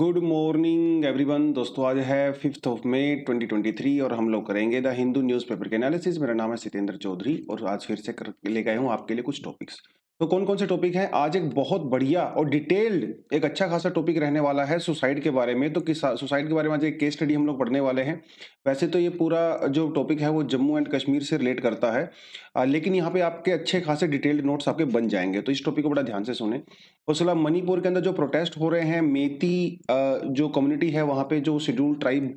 Good morning everyone दोस्तों आज है फिफ्थ ऑफ मे 2023 और हम लोग करेंगे द हिंदू न्यूज़पेपर के एनालिसिस मेरा नाम है सितेंद्र चौधरी और आज फिर से कर ले गए हूँ आपके लिए कुछ टॉपिक्स तो कौन कौन से टॉपिक हैं आज एक बहुत बढ़िया और डिटेल्ड एक अच्छा खासा टॉपिक रहने वाला है सुसाइड के बारे में तो किस सुसाइड के बारे में आज एक केस स्टडी हम लोग पढ़ने वाले हैं वैसे तो ये पूरा जो टॉपिक है वो जम्मू एंड कश्मीर से रिलेट करता है आ, लेकिन यहाँ पे आपके अच्छे खासे डिटेल्ड नोट्स आपके बन जाएंगे तो इस टॉपिक को बड़ा ध्यान से सुने और सलाह मणिपुर के अंदर जो प्रोटेस्ट हो रहे हैं मेती जो कम्युनिटी है वहाँ पर जो शेड्यूल ट्राइब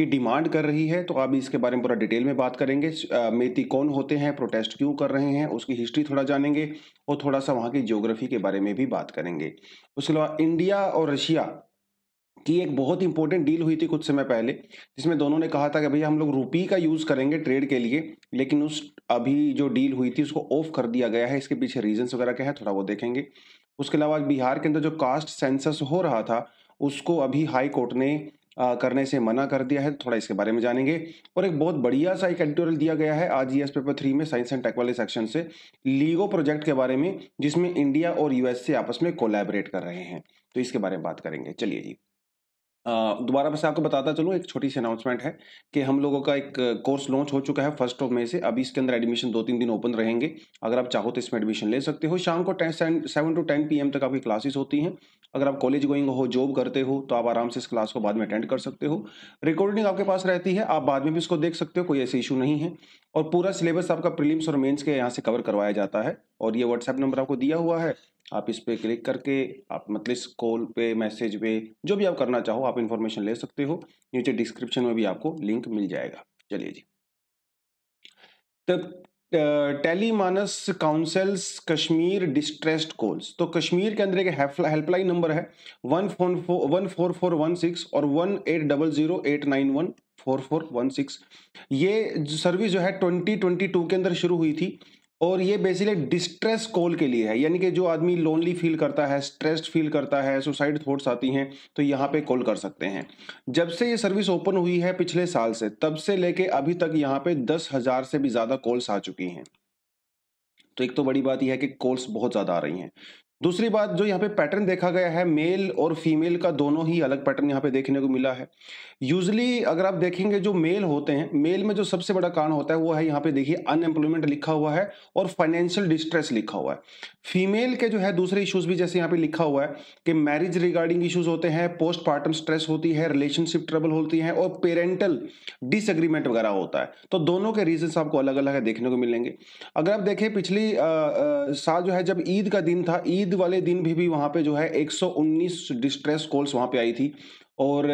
की डिमांड कर रही है तो अभी इसके बारे में पूरा डिटेल में बात करेंगे मेथी कौन होते हैं प्रोटेस्ट क्यों कर रहे हैं उसकी हिस्ट्री थोड़ा जानेंगे और थोड़ा सा वहाँ की ज्योग्राफी के बारे में भी बात करेंगे उसके अलावा इंडिया और रशिया कि एक बहुत इंपॉर्टेंट डील हुई थी कुछ समय पहले जिसमें दोनों ने कहा था कि भैया हम लोग रुपी का यूज़ करेंगे ट्रेड के लिए लेकिन उस अभी जो डील हुई थी उसको ऑफ कर दिया गया है इसके पीछे रीजंस वगैरह क्या है थोड़ा वो देखेंगे उसके अलावा बिहार के अंदर जो कास्ट सेंसस हो रहा था उसको अभी हाई कोर्ट ने करने से मना कर दिया है थोड़ा इसके बारे में जानेंगे और एक बहुत बढ़िया सा एक एडिटोरियल दिया गया है आज ई पेपर थ्री में साइंस एंड टेक वाले सेक्शन से लीगो प्रोजेक्ट के बारे में जिसमें इंडिया और यूएसए आपस में कोलैबोरेट कर रहे हैं तो इसके बारे में बात करेंगे चलिए जी दोबारा से आपको बताता चलूँ एक छोटी सी अनाउंसमेंट है कि हम लोगों का एक कोर्स लॉन्च हो चुका है फर्स्ट ऑफ मई से अभी इसके अंदर एडमिशन दो तीन दिन ओपन रहेंगे अगर आप चाहो तो इसमें एडमिशन ले सकते हो शाम को ten seven to ten P तक आपकी क्लासेस होती हैं अगर आप कॉलेज गोइंग हो जॉब करते हो तो आप आराम से इस क्लास को बाद में अटेंड कर सकते हो रिकॉर्डिंग आपके पास रहती है आप बाद में भी इसको देख सकते हो कोई ऐसे इशू नहीं है और पूरा सिलेबस आपका प्रीलिम्स और मेन्स के यहाँ से कवर करवाया जाता है और ये व्हाट्सएप नंबर आपको दिया हुआ है आप इस पर क्लिक करके आप मतलब कॉल पे मैसेज पे जो भी आप करना चाहो आप इन्फॉर्मेशन ले सकते हो नीचे डिस्क्रिप्शन में भी आपको लिंक मिल जाएगा चलिए जी तो tele Manas Kashmir distressed calls तो कश्मीर के अंदर एक हेल्पलाइन नंबर है one four four one four four one six और one eight double zero eight nine one four four one six ये सर्विस जो है ट्वेंटी ट्वेंटी टू के अंदर शुरू हुई थी और ये बेसिकली डिस्ट्रेस कॉल के लिए है यानी कि जो आदमी लोनली फील करता है स्ट्रेस्ड फील करता है सुसाइड थॉट्स आती हैं तो यहाँ पे कॉल कर सकते हैं जब से ये सर्विस ओपन हुई है पिछले साल से तब से लेके अभी तक यहाँ पे दस हज़ार से भी ज़्यादा कॉल्स आ चुकी हैं तो एक तो बड़ी बात यह है कि कॉल्स बहुत ज़्यादा आ रही हैं दूसरी बात जो यहाँ पे पैटर्न देखा गया है मेल और फीमेल का दोनों ही अलग पैटर्न यहाँ पे देखने को मिला है यूजली अगर आप देखेंगे जो मेल होते हैं मेल में जो सबसे बड़ा कारण होता है वो है यहाँ पे देखिए अनएम्प्लॉयमेंट लिखा हुआ है और फाइनेंशियल डिस्ट्रेस लिखा हुआ है फीमेल के जो है दूसरे इश्यूज भी जैसे यहाँ पे लिखा हुआ है कि मैरिज रिगार्डिंग इश्यूज होते हैं पोस्ट पार्टम स्ट्रेस होती है रिलेशनशिप ट्रबल होती है और पेरेंटल डिसएग्रीमेंट वगैरह होता है तो दोनों के रीजन आपको अलग अलग है देखने को मिलेंगे अगर आप देखें पिछली आ, आ, साल जो है जब ईद का दिन था ईद वाले दिन भी, भी वहां पर जो है एक डिस्ट्रेस कॉल्स वहां पर आई थी और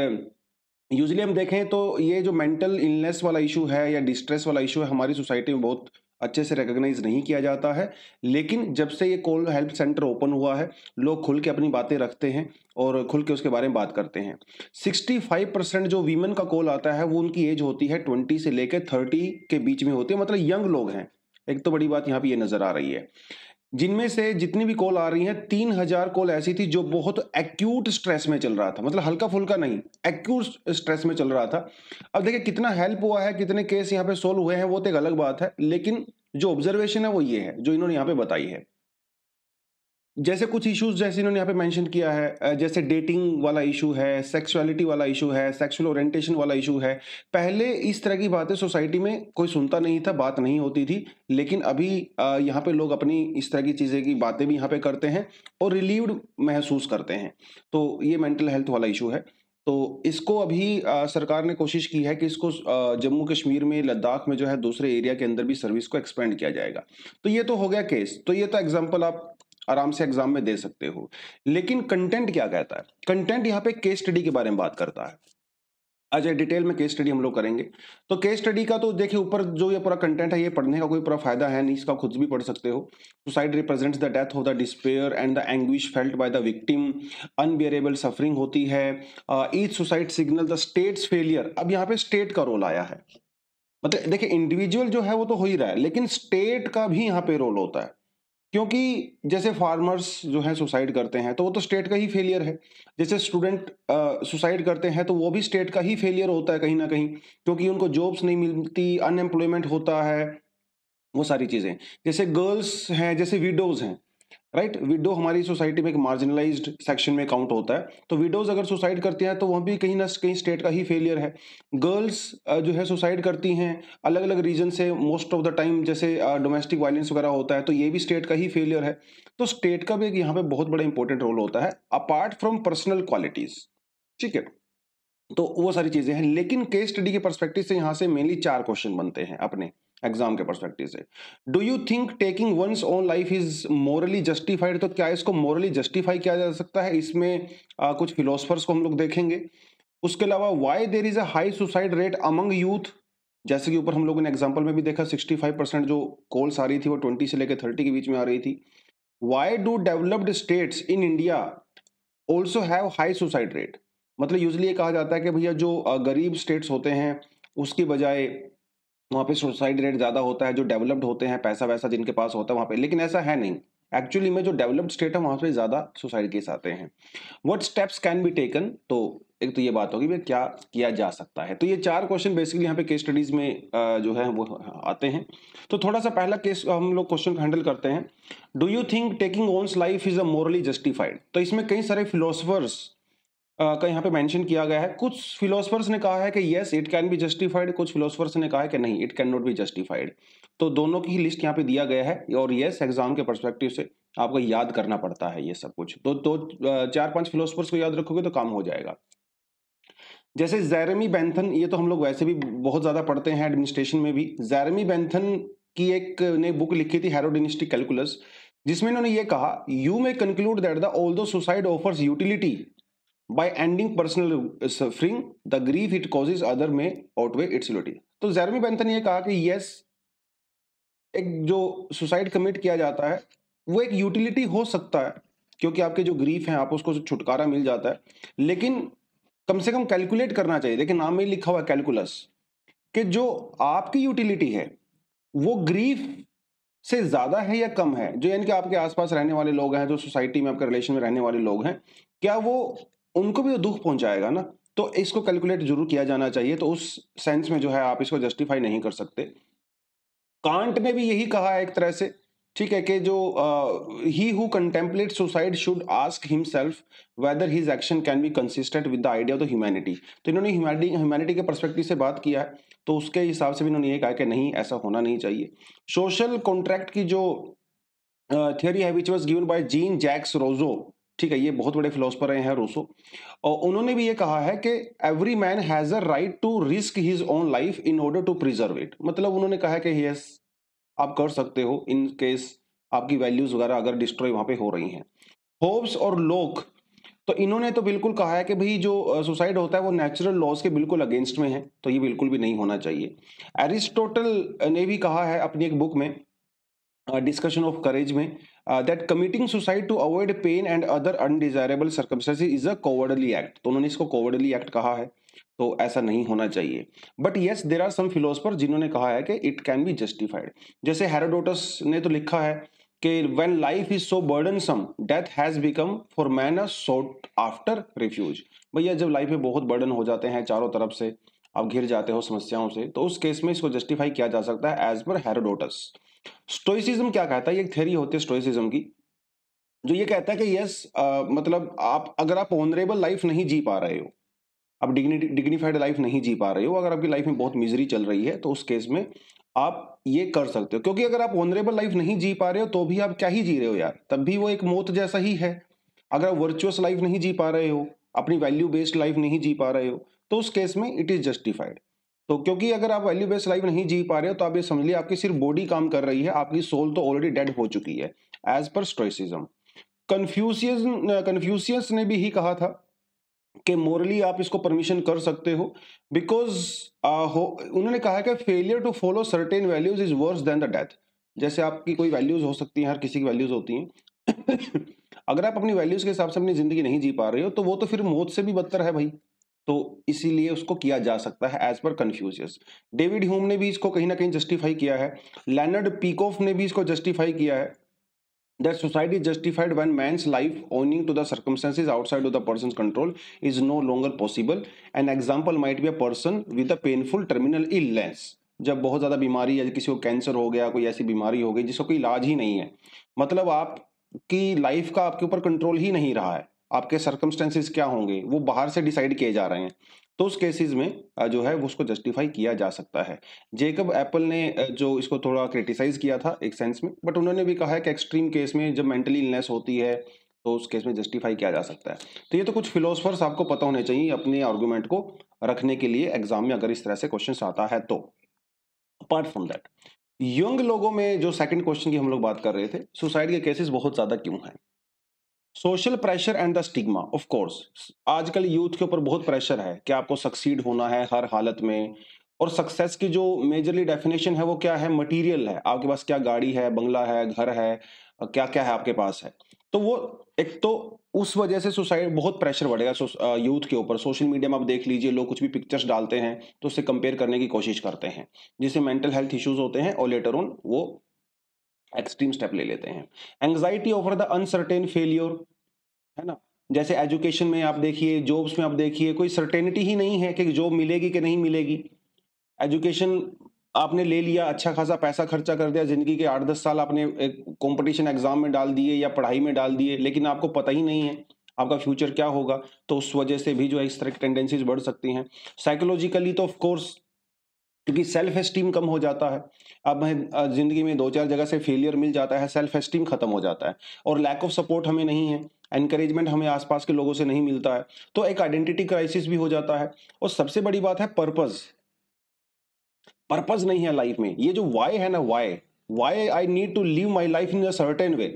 यूजली हम देखें तो ये जो मेंटल इलनेस वाला इशू है या डिस्ट्रेस वाला इशू है हमारी सोसाइटी में बहुत अच्छे से रिकग्नाइज नहीं किया जाता है लेकिन जब से ये कॉल हेल्प सेंटर ओपन हुआ है लोग खुल के अपनी बातें रखते हैं और खुल के उसके बारे में बात करते हैं 65 परसेंट जो वीमेन का कॉल आता है वो उनकी एज होती है 20 से लेकर 30 के बीच में होती है मतलब यंग लोग हैं एक तो बड़ी बात यहाँ पे ये नज़र आ रही है जिनमें से जितनी भी कॉल आ रही हैं तीन हजार कॉल ऐसी थी जो बहुत एक्यूट स्ट्रेस में चल रहा था मतलब हल्का फुल्का नहीं एक्यूट स्ट्रेस में चल रहा था अब देखिए कितना हेल्प हुआ है कितने केस यहाँ पे सोल्व हुए हैं वो तो एक अलग बात है लेकिन जो ऑब्जर्वेशन है वो ये है जो इन्होंने यहाँ पे बताई है जैसे कुछ इश्यूज जैसे इन्होंने यहाँ पे मेंशन किया है जैसे डेटिंग वाला इशू है सेक्सुअलिटी वाला इशू है सेक्सुअल ओरिएंटेशन वाला इशू है पहले इस तरह की बातें सोसाइटी में कोई सुनता नहीं था बात नहीं होती थी लेकिन अभी यहाँ पे लोग अपनी इस तरह की चीज़ें की बातें भी यहाँ पे करते हैं और रिलीव्ड महसूस करते हैं तो ये मेंटल हेल्थ वाला इशू है तो इसको अभी सरकार ने कोशिश की है कि इसको जम्मू कश्मीर में लद्दाख में जो है दूसरे एरिया के अंदर भी सर्विस को एक्सपेंड किया जाएगा तो ये तो हो गया केस तो ये तो एग्जाम्पल आप आराम से एग्जाम में दे सकते हो लेकिन कंटेंट क्या कहता है कंटेंट यहाँ पे केस स्टडी के बारे में बात करता है आज डिटेल में केस स्टडी हम लोग करेंगे तो केस स्टडी का तो देखिए ऊपर जो ये पूरा कंटेंट है ये पढ़ने का कोई पूरा फायदा है नहीं इसका खुद भी पढ़ सकते हो suicide represents the death of the despair and the anguish felt by the victim unbearable suffering होती है each suicide signal the state's failure अब यहाँ पे स्टेट का रोल आया है मतलब देखिए इंडिविजुअल जो है वो तो हो ही रहा है लेकिन स्टेट का भी यहाँ पे रोल होता है क्योंकि जैसे फार्मर्स जो है सुसाइड करते हैं तो वो तो स्टेट का ही फेलियर है जैसे स्टूडेंट सुसाइड करते हैं तो वो भी स्टेट का ही फेलियर होता है कहीं ना कहीं क्योंकि उनको जॉब्स नहीं मिलती अनएम्प्लॉयमेंट होता है वो सारी चीज़ें जैसे गर्ल्स हैं जैसे विडोज हैं राइट विडो हमारी सोसाइटी में एक मार्जिनलाइज्ड सेक्शन में काउंट होता है तो विडोज अगर सुसाइड करती हैं तो वह भी कहीं ना कहीं स्टेट का ही फेलियर है गर्ल्स जो है सुसाइड करती हैं अलग अलग रीजन से मोस्ट ऑफ द टाइम जैसे डोमेस्टिक वायलेंस वगैरह होता है तो ये भी स्टेट का ही फेलियर है तो स्टेट का भी एक यहाँ पे बहुत बड़ा इंपॉर्टेंट रोल होता है अपार्ट फ्रॉम पर्सनल क्वालिटीज ठीक है तो वो सारी चीज़ें हैं लेकिन केस स्टडी के परस्पेक्टिव से यहाँ से मेनली चार क्वेश्चन बनते हैं अपने एग्जाम के परस्पेक्टिव से do you think taking one's own life is morally justified तो क्या इसको मोरली जस्टिफाई किया जा सकता है इसमें आ, कुछ फिलोसफर्स को हम लोग देखेंगे उसके अलावा why there is a high suicide rate among youth जैसे कि ऊपर हम लोगों ने एग्जाम्पल में भी देखा 65 परसेंट जो कॉल्स आ रही थी वो 20 से लेकर 30 के बीच में आ रही थी why do developed states in India also have high suicide rate मतलब यूजली ये कहा जाता है कि भैया जो गरीब स्टेट्स होते हैं उसकी बजाय वहाँ पे सुसाइड रेट ज़्यादा होता है जो डेवलप्ड होते हैं पैसा वैसा जिनके पास होता है वहाँ पे लेकिन ऐसा है नहीं एक्चुअली में जो डेवलप्ड स्टेट है वहाँ पे ज़्यादा सुसाइड केस आते हैं what steps can be taken तो एक तो ये बात होगी भाई क्या किया जा सकता है तो ये चार क्वेश्चन बेसिकली यहाँ पे केस स्टडीज़ में जो है वो आते हैं तो थोड़ा सा पहला केस हम लोग क्वेश्चन हैंडल करते हैं do you think taking one's life is a morally justified तो इसमें कई सारे फिलोसफर्स का यहाँ पे मेंशन किया गया है कुछ फिलोसफर्स ने कहा है कि yes it can be justified कुछ फिलोसफर्स ने कहा है कि नहीं it can not be justified तो दोनों की ही लिस्ट यहाँ पे दिया गया है और यस एग्जाम के परस्पेक्टिव से आपको याद करना पड़ता है ये सब कुछ तो तो चार पांच फिलोसफर्स को याद रखोगे तो काम हो जाएगा जैसे जैरमी बैंथन ये तो हम लोग वैसे भी बहुत ज़्यादा पढ़ते हैं एडमिनिस्ट्रेशन में भी जैरमी बैंथन की एक ने बुक लिखी थी हेरोडिनिस्टिक कैलकुलस जिसमें इन्होंने ये कहा you may conclude that the although suicide offers utility by ending personal suffering the grief it causes other may outweigh its लोटी तो जैरमी बेंथन ने कहा कि यस एक जो सुसाइड कमिट किया जाता है वो एक यूटिलिटी हो सकता है क्योंकि आपके जो ग्रीफ हैं आप उसको छुटकारा मिल जाता है लेकिन कम से कम कैलकुलेट करना चाहिए देखिए नाम में लिखा हुआ है कैलकुलस कि जो आपकी यूटिलिटी है वो ग्रीफ से ज़्यादा है या कम है जो यानी कि आपके आसपास रहने वाले लोग हैं जो सोसाइटी में आपके रिलेशन में रहने वाले लोग हैं क्या वो उनको भी तो दुख पहुंचाएगा ना तो इसको कैलकुलेट जरूर किया जाना चाहिए तो उस सेंस में जो है आप इसको जस्टिफाई नहीं कर सकते कांट ने भी यही कहा एक तरह से ठीक है कि जो he who contemplate suicide should ask himself whether his action can be consistent with the idea of the humanity तो इन्होंने ह्यूमैनिटी के परस्पेक्टिव से बात किया है तो उसके हिसाब से भी इन्होंने ये कहा कि नहीं ऐसा होना नहीं चाहिए सोशल कॉन्ट्रैक्ट की जो थियोरी है which was given by Jean Jacques Rousseau ठीक है ये बहुत बड़े फिलोसफर रहे हैं रोसो और उन्होंने भी ये कहा है कि every man has a right to risk his own life in order to preserve it मतलब उन्होंने कहा है कि यस आप कर सकते हो इन केस आपकी वैल्यूज़ वगैरह अगर डिस्ट्रॉय वहां पे हो रही हैं होप्स और लोक तो इन्होंने तो बिल्कुल कहा है कि भाई जो सुसाइड होता है वो नेचुरल लॉज के बिल्कुल अगेंस्ट में है तो ये बिल्कुल भी नहीं होना चाहिए एरिस्टोटल ने भी कहा है अपनी एक बुक में डिस्कशन ऑफ करेज में that committing suicide to avoid pain and other undesirable undesirable is a cowardly act तो उन्होंने इसको कोवर्डली एक्ट कहा है तो ऐसा नहीं होना चाहिए but yes there are some philosopher जिन्होंने कहा है कि इट कैन बी जस्टिफाइड जैसे हेरोडोटस ने तो लिखा है कि when life is so burdensome death has become for man a sought after refuge भैया जब लाइफ में बहुत बर्डन हो जाते हैं चारों तरफ से आप घिर जाते हो समस्याओं से तो उस केस में इसको जस्टिफाई किया जा सकता है एज पर हेरोडोटस स्टोइसिज्म क्या कहता है ये थ्योरी होती है स्टोइसिज्म की जो ये कहता है कि यस मतलब आप अगर आप ऑनरेबल लाइफ नहीं जी पा रहे हो आप डिग्निटी डिग्निफाइड लाइफ नहीं जी पा रहे हो अगर आपकी लाइफ में बहुत मिजरी चल रही है तो उस केस में आप ये कर सकते हो क्योंकि अगर आप ऑनरेबल लाइफ नहीं जी पा रहे हो तो भी आप क्या ही जी रहे हो यार तब भी वो एक मौत जैसा ही है अगर आप वर्चुअस लाइफ नहीं जी पा रहे हो अपनी वैल्यू बेस्ड लाइफ नहीं जी पा रहे हो तो उस केस में इट इज़ जस्टिफाइड तो क्योंकि अगर आप वैल्यू बेस्ड लाइफ नहीं जी पा रहे हो तो आप ये समझ लिए आपकी सिर्फ बॉडी काम कर रही है आपकी सोल तो ऑलरेडी डेड हो चुकी है एज पर स्टोइसिज्म कन्फ्यूसियस ने भी ही कहा था कि मोरली आप इसको परमिशन कर सकते हो बिकॉज uh, उन्होंने कहा कि failure to follow certain values is worse than the death जैसे आपकी कोई वैल्यूज हो सकती हैं हर किसी की वैल्यूज होती हैं अगर आप अपनी वैल्यूज के हिसाब से अपनी जिंदगी नहीं जी पा रहे हो तो वो तो फिर मौत से भी बदतर है भाई तो इसीलिए उसको किया जा सकता है एज पर कन्फ्यूजियस डेविड ह्यूम ने भी इसको कहीं ना कहीं जस्टिफाई किया है लैनर्ड पीकोफ ने भी इसको जस्टिफाई किया है that society justified one man's life owing to the circumstances outside of the person control is no longer possible an example might be a person with a painful terminal illness जब बहुत ज़्यादा बीमारी या किसी को cancer हो गया कोई ऐसी बीमारी हो गई जिसको कोई इलाज ही नहीं है मतलब आपकी लाइफ का आपके ऊपर कंट्रोल ही नहीं रहा है आपके सर्कमस्टेंसेज क्या होंगे वो बाहर से डिसाइड किए जा रहे हैं तो उस केसेस में जो है वो उसको जस्टिफाई किया जा सकता है जेकब एप्पल ने जो इसको थोड़ा क्रिटिसाइज किया था एक सेंस में बट उन्होंने भी कहा है कि एक्सट्रीम केस में जब मेंटली इलनेस होती है तो उस केस में जस्टिफाई किया जा सकता है तो ये तो कुछ फिलोसफर्स आपको पता होने चाहिए अपने आर्ग्यूमेंट को रखने के लिए एग्जाम में अगर इस तरह से क्वेश्चन आता है तो अपार्ट फ्रॉम दैट यंग लोगों में जो सेकंड क्वेश्चन की हम लोग बात कर रहे थे सुसाइड के केसेस बहुत ज़्यादा क्यों हैं social pressure and the stigma of course आजकल यूथ के ऊपर बहुत प्रेशर है कि आपको सक्सीड होना है हर हालत में और सक्सेस की जो मेजरली डेफिनेशन है वो क्या है मटेरियल है आपके पास क्या गाड़ी है बंगला है घर है क्या क्या है आपके पास है तो वो एक तो उस वजह से सोसाइटी बहुत प्रेशर बढ़ेगा यूथ के ऊपर सोशल मीडिया में आप देख लीजिए लोग कुछ भी पिक्चर्स डालते हैं तो उससे कंपेयर करने की कोशिश करते हैं जिससे मेंटल हेल्थ इश्यूज होते हैं और लेटर ऑन वो एक्सट्रीम स्टेप ले लेते हैं anxiety over the uncertain failure है ना जैसे एजुकेशन में आप देखिए जॉब्स में आप देखिए कोई सर्टेनिटी ही नहीं है कि जॉब मिलेगी कि नहीं मिलेगी एजुकेशन आपने ले लिया अच्छा खासा पैसा खर्चा कर दिया ज़िंदगी के आठ दस साल आपने एक कॉम्पिटिशन एग्ज़ाम में डाल दिए या पढ़ाई में डाल दिए लेकिन आपको पता ही नहीं है आपका फ्यूचर क्या होगा तो उस वजह से भी जो है इस तरह की टेंडेंसीज बढ़ सकती हैं साइकोलॉजिकली तो ऑफ कोर्स क्योंकि सेल्फ एस्टीम कम हो जाता है अब हमें ज़िंदगी में दो चार जगह से फेलियर मिल जाता है सेल्फ एस्टीम खत्म हो जाता है और लैक ऑफ सपोर्ट हमें नहीं है एनकरेजमेंट हमें आसपास के लोगों से नहीं मिलता है तो एक आइडेंटिटी क्राइसिस भी हो जाता है और सबसे बड़ी बात है पर्पज़ पर्पज़ नहीं है लाइफ में ये जो वाई है ना why why I need to live my life in a certain way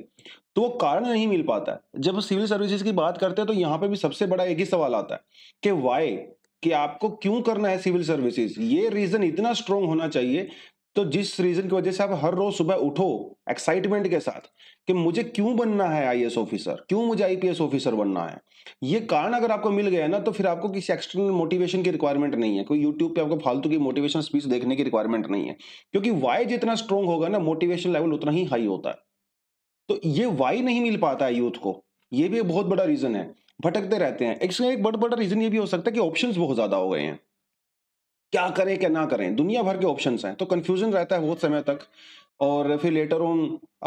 तो वो कारण नहीं मिल पाता है जब सिविल सर्विसेज की बात करते हैं तो यहाँ पे भी सबसे बड़ा एक ही सवाल आता है कि वाई कि आपको क्यों करना है सिविल सर्विसेज ये रीजन इतना स्ट्रोंग होना चाहिए तो जिस रीजन की वजह से आप हर रोज सुबह उठो एक्साइटमेंट के साथ कि मुझे क्यों बनना है आईएएस ऑफिसर क्यों मुझे आईपीएस ऑफिसर बनना है ये कारण अगर आपको मिल गया ना तो फिर आपको किसी एक्सटर्नल मोटिवेशन की रिक्वायरमेंट नहीं है कोई यूट्यूब पे आपको फालतू की मोटिवेशन स्पीच देखने की रिक्वायरमेंट नहीं है क्योंकि वाई जितना स्ट्रोंग होगा ना मोटिवेशन लेवल उतना ही हाई होता है तो ये वाई नहीं मिल पाता है यूथ को ये भी एक बहुत बड़ा रीजन है भटकते रहते हैं इसका एक बड़ा बड़ा रीज़न ये भी हो सकता है कि ऑप्शंस बहुत ज़्यादा हो गए हैं क्या करें क्या ना करें दुनिया भर के ऑप्शंस हैं तो कन्फ्यूज़न रहता है बहुत समय तक और फिर लेटर ऑन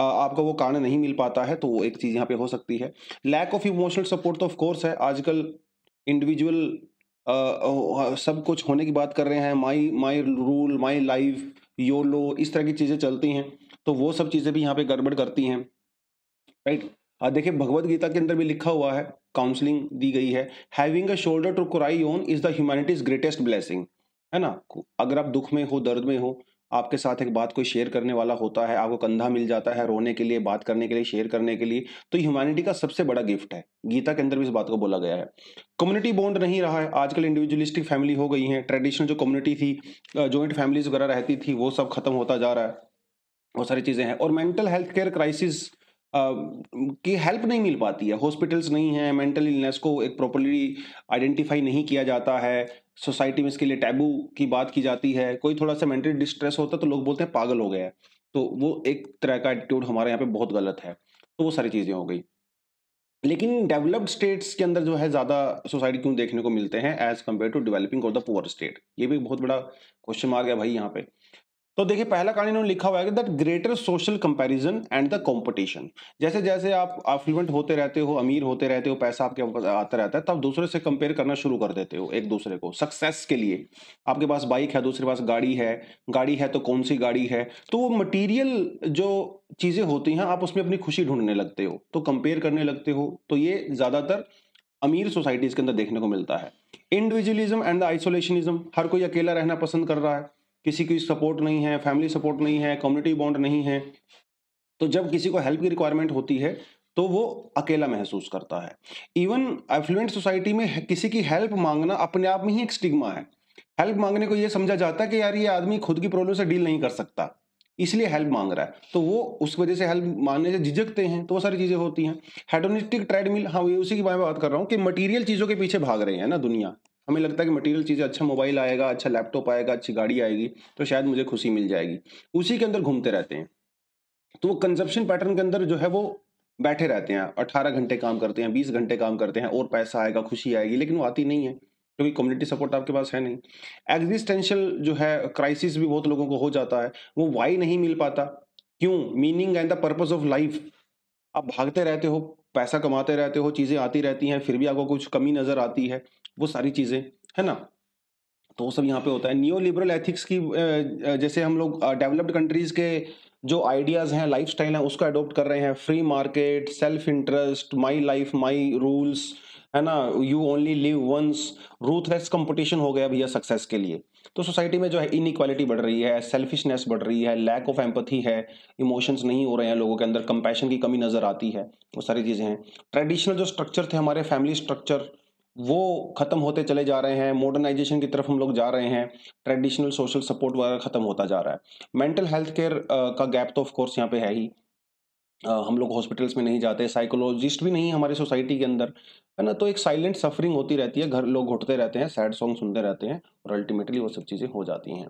आपको वो कारण नहीं मिल पाता है तो वो एक चीज़ यहाँ पे हो सकती है लैक ऑफ इमोशनल सपोर्ट तो ऑफकोर्स है आजकल इंडिविजुअल सब कुछ होने की बात कर रहे हैं my my rule my life YOLO इस तरह की चीज़ें चलती हैं तो वो सब चीज़ें भी यहाँ पे गड़बड़ करती हैं राइट देखिए भगवत गीता के अंदर भी लिखा हुआ है काउंसलिंग दी गई है having a shoulder to cry on is the humanity's greatest blessing है ना अगर आप दुख में हो दर्द में हो आपके साथ एक बात कोई शेयर करने वाला होता है आपको कंधा मिल जाता है रोने के लिए बात करने के लिए शेयर करने के लिए तो ह्यूमैनिटी का सबसे बड़ा गिफ्ट है गीता के अंदर भी इस बात को बोला गया है कम्युनिटी बॉन्ड नहीं रहा है आजकल इंडिविजुअलिस्टिक फैमिली हो गई है ट्रेडिशनल जो कम्युनिटी थी जॉइंट फैमिलीज वगैरह रहती थी वो सब खत्म होता जा रहा है बहुत सारी चीज़ें हैं और मेंटल हेल्थ केयर क्राइसिस की हेल्प नहीं मिल पाती है हॉस्पिटल्स नहीं हैं मेंटल इलनेस को एक प्रॉपरली आइडेंटिफाई नहीं किया जाता है सोसाइटी में इसके लिए टैबू की बात की जाती है कोई थोड़ा सा मेंटल डिस्ट्रेस होता है तो लोग बोलते हैं पागल हो गया है तो वो एक तरह का एटीट्यूड हमारे यहाँ पे बहुत गलत है तो वो सारी चीज़ें हो गई लेकिन डेवलप्ड स्टेट्स के अंदर जो है ज़्यादा सोसाइटी क्यों देखने को मिलते हैं एज कम्पेयर टू डेवलपिंग और द पुअर स्टेट ये भी बहुत बड़ा क्वेश्चन मार्क है भाई यहाँ पे तो देखिए पहला कारण इन्होंने लिखा हुआ है that greater social comparison and the competition जैसे जैसे आप अफ्लुएंट होते रहते हो अमीर होते रहते हो पैसा आपके पास आता रहता है तब दूसरे से कंपेयर करना शुरू कर देते हो एक दूसरे को सक्सेस के लिए आपके पास बाइक है दूसरे पास गाड़ी है गाड़ी है तो कौन सी गाड़ी है तो वो मटीरियल जो चीज़ें होती हैं आप उसमें अपनी खुशी ढूंढने लगते हो तो कंपेयर करने लगते हो तो ये ज़्यादातर अमीर सोसाइटीज़ के अंदर देखने को मिलता है इंडिविजुअलिज्म एंड द आइसोलेशनिज्म हर कोई अकेला रहना पसंद कर रहा है किसी की सपोर्ट नहीं है फैमिली सपोर्ट नहीं है कम्युनिटी बॉन्ड नहीं है तो जब किसी को हेल्प की रिक्वायरमेंट होती है तो वो अकेला महसूस करता है इवन एफ्लुएंट सोसाइटी में किसी की हेल्प मांगना अपने आप में ही एक स्टिग्मा है हेल्प मांगने को ये समझा जाता है कि यार ये आदमी खुद की प्रॉब्लम से डील नहीं कर सकता इसलिए हेल्प मांग रहा है तो वो उस वजह से हेल्प मांगने से झिझकते हैं तो वो सारी चीज़ें होती हैं हेडोनिस्टिक ट्रेडमिल हाँ ये उसी की में बात कर रहा हूँ कि मटेरियल चीज़ों के पीछे भाग रहे हैं ना दुनिया हमें लगता है कि मटेरियल चीज़ें अच्छा मोबाइल आएगा अच्छा लैपटॉप आएगा अच्छी गाड़ी आएगी तो शायद मुझे खुशी मिल जाएगी उसी के अंदर घूमते रहते हैं तो वो कंजप्शन पैटर्न के अंदर जो है वो बैठे रहते हैं अट्ठारह घंटे काम करते हैं बीस घंटे काम करते हैं और पैसा आएगा खुशी आएगी लेकिन वो आती नहीं है क्योंकि तो कम्युनिटी सपोर्ट आपके पास है नहीं एग्जिस्टेंशियल जो है क्राइसिस भी बहुत लोगों को हो जाता है वो वाई नहीं मिल पाता क्यों meaning and the purpose of life आप भागते रहते हो पैसा कमाते रहते हो चीज़ें आती रहती हैं फिर भी आपको कुछ कमी नज़र आती है वो सारी चीज़ें है ना तो वो सब यहाँ पे होता है न्यू लिबरल एथिक्स की जैसे हम लोग डेवलप्ड कंट्रीज़ के जो आइडियाज़ हैं लाइफ स्टाइल हैं उसको अडोप्ट कर रहे हैं free market self interest my life my rules है ना you only live once ruthless competition हो गया भैया सक्सेस के लिए तो सोसाइटी में जो है इनइक्वालिटी बढ़ रही है सेल्फिशनेस बढ़ रही है लैक ऑफ एम्पथी है इमोशंस नहीं हो रहे हैं लोगों के अंदर कंपैशन की कमी नज़र आती है वो सारी चीज़ें हैं ट्रेडिशनल जो स्ट्रक्चर थे हमारे फैमिली स्ट्रक्चर वो ख़त्म होते चले जा रहे हैं मॉडर्नाइजेशन की तरफ हम लोग जा रहे हैं ट्रेडिशनल सोशल सपोर्ट वगैरह ख़त्म होता जा रहा है मेंटल हेल्थ केयर का गैप तो ऑफकोर्स यहाँ पे है ही हम लोग हॉस्पिटल्स में नहीं जाते साइकोलॉजिस्ट भी नहीं हमारी सोसाइटी के अंदर है ना तो एक साइलेंट सफरिंग होती रहती है घर लोग घुटते रहते हैं सैड सॉन्ग सुनते रहते हैं और अल्टीमेटली वो सब चीज़ें हो जाती हैं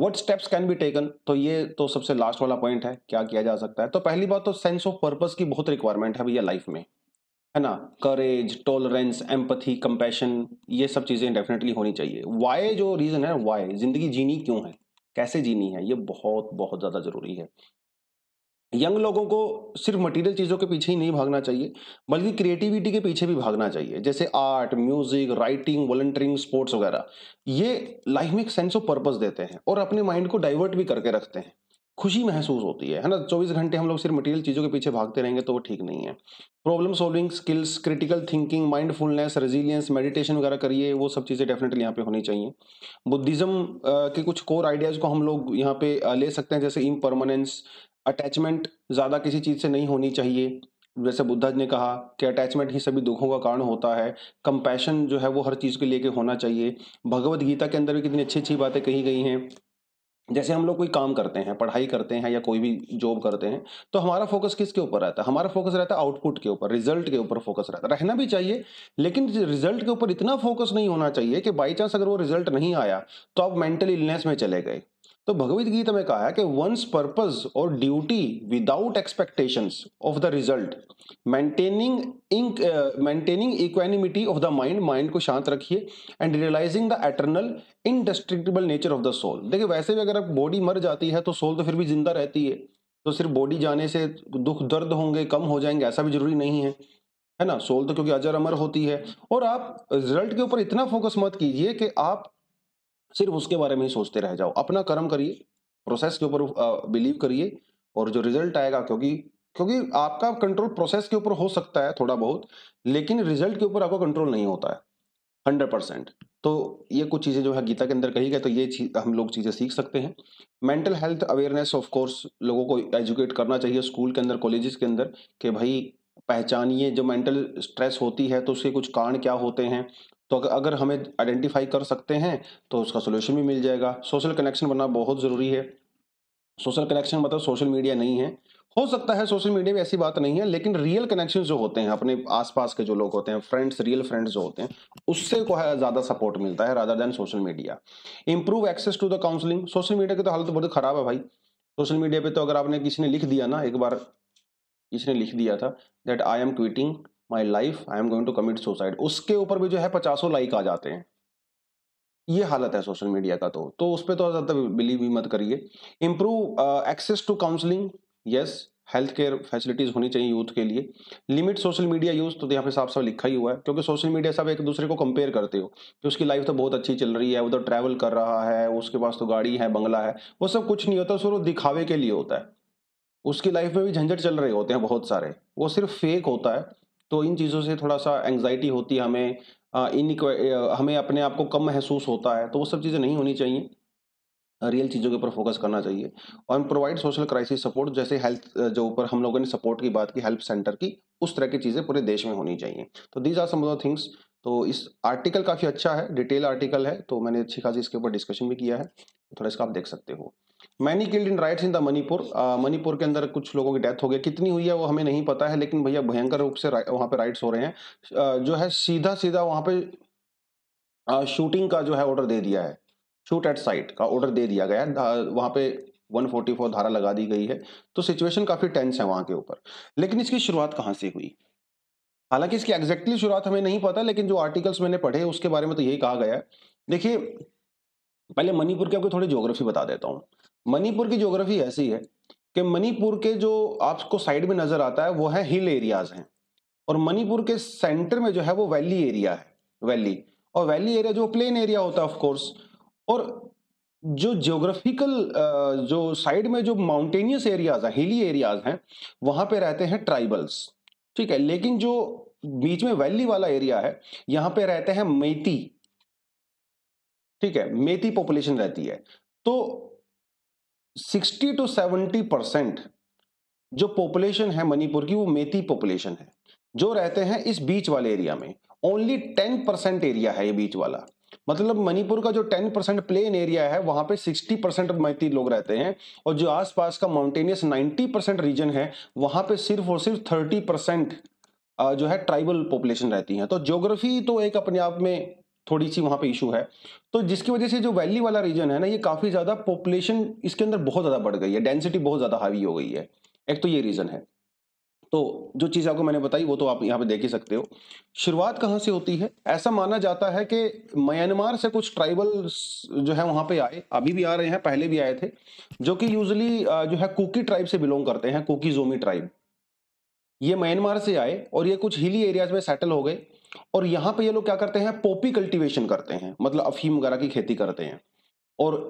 what steps can be taken तो ये तो सबसे लास्ट वाला पॉइंट है क्या किया जा सकता है तो पहली बात तो सेंस ऑफ पर्पज़ की बहुत रिक्वायरमेंट है भैया लाइफ में है ना करेज टॉलरेंस एम्पथी कंपैशन ये सब चीज़ें डेफिनेटली होनी चाहिए वाई जो रीज़न है वाई ज़िंदगी जीनी क्यों है कैसे जीनी है ये बहुत बहुत ज़्यादा ज़रूरी है यंग लोगों को सिर्फ मटेरियल चीज़ों के पीछे ही नहीं भागना चाहिए बल्कि क्रिएटिविटी के पीछे भी भागना चाहिए जैसे art music writing volunteering sports वगैरह ये लाइफ में एक सेंस ऑफ पर्पज़ देते हैं और अपने माइंड को डाइवर्ट भी करके रखते हैं खुशी महसूस होती है है ना 24 घंटे हम लोग सिर्फ मटेरियल चीज़ों के पीछे भागते रहेंगे तो वो ठीक नहीं है problem solving skills critical thinking mindfulness resilience meditation वगैरह करिए वो सब चीज़ें डेफिनेटली यहाँ पे होनी चाहिए बुद्धिज्म के कुछ कोर आइडियाज़ को हम लोग यहाँ पे ले सकते हैं जैसे परमानेंस अटैचमेंट ज़्यादा किसी चीज़ से नहीं होनी चाहिए जैसे बुद्धा ने कहा कि अटैचमेंट ही सभी दुखों का कारण होता है कंपैशन जो है वो हर चीज़ के लेके होना चाहिए भगवत गीता के अंदर भी कितनी अच्छी अच्छी बातें कही गई हैं जैसे हम लोग कोई काम करते हैं पढ़ाई करते हैं या कोई भी जॉब करते हैं तो हमारा फोकस किसके ऊपर रहता है हमारा फोकस रहता है आउटपुट के ऊपर रिजल्ट के ऊपर फोकस रहता है रहना भी चाहिए लेकिन रिजल्ट के ऊपर इतना फोकस नहीं होना चाहिए कि बाई चांस अगर वो रिजल्ट नहीं आया तो आप मेंटल इलनेस में चले गए तो भगवत गीता में कहा है कि वंस पर्पज और duty without expectation of the result maintaining इंक maintaining equanimity of the mind mind को शांत रखिए and realizing the eternal indestructible nature of the soul देखिए वैसे भी अगर आप बॉडी मर जाती है तो सोल तो फिर भी जिंदा रहती है तो सिर्फ बॉडी जाने से दुख दर्द होंगे कम हो जाएंगे ऐसा भी जरूरी नहीं है है ना सोल तो क्योंकि अजर अमर होती है और आप रिजल्ट के ऊपर इतना फोकस मत कीजिए कि आप सिर्फ उसके बारे में ही सोचते रह जाओ अपना कर्म करिए प्रोसेस के ऊपर बिलीव करिए और जो रिजल्ट आएगा क्योंकि क्योंकि आपका कंट्रोल प्रोसेस के ऊपर हो सकता है थोड़ा बहुत लेकिन रिजल्ट के ऊपर आपका कंट्रोल नहीं होता है हंड्रेड परसेंट तो ये कुछ चीज़ें जो है गीता के अंदर कही गई तो ये चीज हम लोग चीज़ें सीख सकते हैं mental health awareness of course लोगों को एजुकेट करना चाहिए स्कूल के अंदर कॉलेजेस के अंदर कि भाई पहचानिए जो मेंटल स्ट्रेस होती है तो उसके कुछ कारण क्या होते हैं तो अगर हमें आइडेंटिफाई कर सकते हैं तो उसका सोल्यूशन भी मिल जाएगा सोशल कनेक्शन बनना बहुत ज़रूरी है सोशल कनेक्शन मतलब सोशल मीडिया नहीं है हो सकता है सोशल मीडिया में ऐसी बात नहीं है लेकिन रियल कनेक्शन जो होते हैं अपने आसपास के जो लोग होते हैं फ्रेंड्स रियल फ्रेंड्स जो होते हैं उससे को है ज़्यादा सपोर्ट मिलता है rather than social media improve access to the counselling social media की तो हालत तो बहुत ख़राब है भाई सोशल मीडिया पे तो अगर आपने किसी ने लिख दिया ना एक बार किसी ने लिख दिया था that I am quitting my life I am going to commit suicide उसके ऊपर भी जो है पचासों लाइक आ जाते हैं ये हालत है सोशल मीडिया का तो तो उस पर तो ज़्यादा बिलीव भी मत करिए improve access to counselling yes health care facilities होनी चाहिए यूथ के लिए लिमिट सोशल मीडिया यूज़ तो यहाँ पे साफ साफ लिखा ही हुआ है क्योंकि सोशल मीडिया सब एक दूसरे को कंपेयर करते हो कि उसकी लाइफ तो बहुत अच्छी चल रही है उधर ट्रैवल कर रहा है उसके पास तो गाड़ी है बंगला है वो सब कुछ नहीं होता सिर्फ दिखावे के लिए होता है उसकी लाइफ में भी झंझट चल रहे होते हैं बहुत सारे वो सिर्फ फेक होता है तो इन चीज़ों से थोड़ा सा एंग्जाइटी होती है हमें इन हमें अपने आप को कम महसूस होता है तो वो सब चीज़ें नहीं होनी चाहिए रियल चीज़ों के ऊपर फोकस करना चाहिए और प्रोवाइड सोशल क्राइसिस सपोर्ट जैसे हेल्थ जो ऊपर हम लोगों ने सपोर्ट की बात की हेल्प सेंटर की उस तरह की चीज़ें पूरे देश में होनी चाहिए तो दीज आर समर थिंग्स तो इस आर्टिकल काफ़ी अच्छा है डिटेल आर्टिकल है तो मैंने अच्छी खासी इसके ऊपर डिस्कशन भी किया है तो थोड़ा इसका आप देख सकते हो many killed in riots in the Manipur Manipur के अंदर कुछ लोगों की डेथ हो गई कितनी हुई है वो हमें नहीं पता है लेकिन भैया भयंकर रूप से वहाँ पे राइट्स हो रहे हैं जो है सीधा सीधा वहाँ पे शूटिंग का जो है ऑर्डर दे दिया है शूट एट साइट का ऑर्डर दे दिया गया है वहाँ पे 144 धारा लगा दी गई है तो सिचुएशन काफ़ी टेंस है वहाँ के ऊपर लेकिन इसकी शुरुआत कहाँ से हुई हालांकि इसकी एग्जैक्टली शुरुआत हमें नहीं पता लेकिन जो आर्टिकल्स मैंने पढ़े उसके बारे में तो यही कहा गया है देखिए पहले मणिपुर की आपको थोड़ी ज्योग्राफी बता देता हूँ मणिपुर की ज्योग्राफी ऐसी है कि मणिपुर के जो आपको साइड में नज़र आता है वो है हिल एरियाज हैं और मणिपुर के सेंटर में जो है वो वैली एरिया है वैली और वैली एरिया जो प्लेन एरिया होता है ऑफकोर्स और जो जियोग्राफिकल जो साइड में जो माउंटेनियस एरियाज हैं हिली एरियाज हैं वहाँ पे रहते हैं ट्राइबल्स ठीक है लेकिन जो बीच में वैली वाला एरिया है यहाँ पे रहते हैं मेती ठीक है मेती पॉपुलेशन रहती है तो 60 टू 70 परसेंट जो पॉपुलेशन है मणिपुर की वो मेती पॉपुलेशन है जो रहते हैं इस बीच वाले एरिया में ओनली 10 परसेंट एरिया है ये बीच वाला मतलब मणिपुर का जो 10 परसेंट प्लेन एरिया है वहां पे 60 परसेंट मैती लोग रहते हैं और जो आसपास का माउंटेनियस 90 परसेंट रीजन है वहां पे सिर्फ और सिर्फ 30 परसेंट जो है ट्राइबल पॉपुलेशन रहती है तो ज्योग्राफी तो एक अपने आप में थोड़ी सी वहां पे इशू है तो जिसकी वजह से जो वैली वाला रीजन है ना ये काफ़ी ज़्यादा पॉपुलेशन इसके अंदर बहुत ज़्यादा बढ़ गई है डेंसिटी बहुत ज़्यादा हावी हो गई है एक तो ये रीज़न है तो जो चीज़ आपको मैंने बताई वो तो आप यहाँ पे देख ही सकते हो शुरुआत कहाँ से होती है ऐसा माना जाता है कि म्यांमार से कुछ ट्राइबल जो है वहाँ पे आए अभी भी आ रहे हैं पहले भी आए थे जो कि यूजली जो है कुकी ट्राइब से बिलोंग करते हैं कुकी जोमी ट्राइब ये म्यांमार से आए और ये कुछ हिली एरियाज में सेटल हो गए और यहाँ पे ये लोग क्या करते हैं पोपी कल्टिवेशन करते हैं मतलब अफीम वगैरह की खेती करते हैं और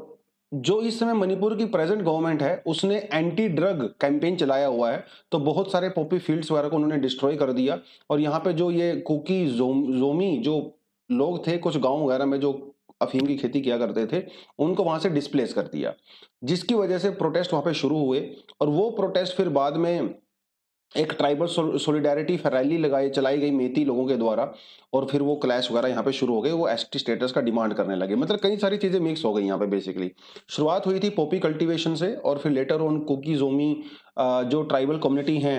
जो इस समय मणिपुर की प्रेजेंट गवर्नमेंट है उसने एंटी ड्रग कैंपेन चलाया हुआ है तो बहुत सारे पॉपी फील्ड्स वगैरह को उन्होंने डिस्ट्रॉय कर दिया और यहाँ पे जो ये कुकी जो, जोमी जो लोग थे कुछ गांव वगैरह में जो अफीम की खेती किया करते थे उनको वहाँ से डिस्प्लेस कर दिया जिसकी वजह से प्रोटेस्ट वहाँ पे शुरू हुए और वो प्रोटेस्ट फिर बाद में एक ट्राइबल सोलिडारिटी रैली लगाई चलाई गई मेती लोगों के द्वारा और फिर वो क्लैश वगैरह यहाँ पे शुरू हो गए वो एस स्टेटस का डिमांड करने लगे मतलब कई सारी चीज़ें मिक्स हो गई यहाँ पे बेसिकली शुरुआत हुई थी पोपी कल्टीवेशन से और फिर लेटर ऑन कुकी जोमी जो ट्राइबल कम्युनिटी हैं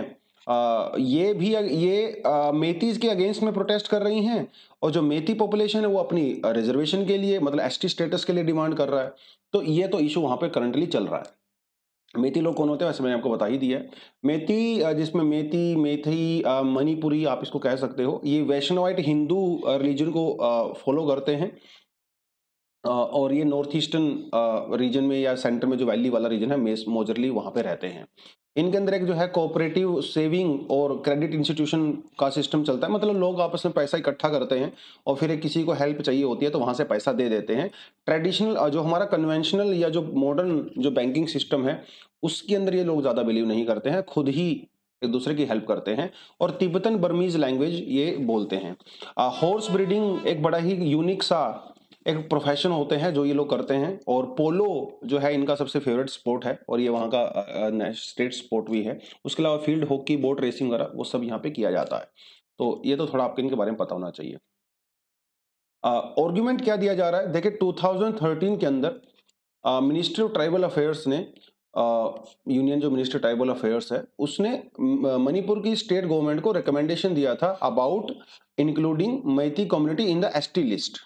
ये भी ये मेतीज के अगेंस्ट में प्रोटेस्ट कर रही हैं और जो मेती पॉपुलेशन है वो अपनी रिजर्वेशन के लिए मतलब एस स्टेटस के लिए डिमांड कर रहा है तो ये तो इशू वहाँ पर करंटली चल रहा है मेथी लोग कौन होते हैं वैसे मैंने आपको बता ही दिया है मेथी जिसमें मेथी मेथी मणिपुरी आप इसको कह सकते हो ये वैष्णवाइट हिंदू रिलीजन को फॉलो करते हैं और ये नॉर्थ ईस्टर्न रीजन में या सेंटर में जो वैली वाला रीजन है मेस मोजरली वहाँ पे रहते हैं इनके अंदर एक जो है कोऑपरेटिव सेविंग और क्रेडिट इंस्टीट्यूशन का सिस्टम चलता है मतलब लोग आपस में पैसा इकट्ठा करते हैं और फिर किसी को हेल्प चाहिए होती है तो वहाँ से पैसा दे देते हैं ट्रेडिशनल जो हमारा कन्वेंशनल या जो मॉडर्न जो बैंकिंग सिस्टम है उसके अंदर ये लोग ज़्यादा बिलीव नहीं करते हैं खुद ही एक दूसरे की हेल्प करते हैं और तिब्बतन बर्मीज लैंग्वेज ये बोलते हैं हॉर्स ब्रीडिंग एक बड़ा ही यूनिक सा एक प्रोफेशन होते हैं जो ये लोग करते हैं और पोलो जो है इनका सबसे फेवरेट स्पोर्ट है और ये वहाँ का स्टेट स्पोर्ट भी है उसके अलावा फील्ड हॉकी बोट रेसिंग वगैरह वो सब यहाँ पे किया जाता है तो ये तो थोड़ा आपके इनके बारे में पता होना चाहिए ऑर्ग्यूमेंट क्या दिया जा रहा है देखिए टू के अंदर मिनिस्ट्री ऑफ ट्राइबल अफेयर्स ने यूनियन जो मिनिस्टर ट्राइबल अफेयर्स है उसने मणिपुर की स्टेट गवर्नमेंट को रिकमेंडेशन दिया था about including Meitei community in the ST list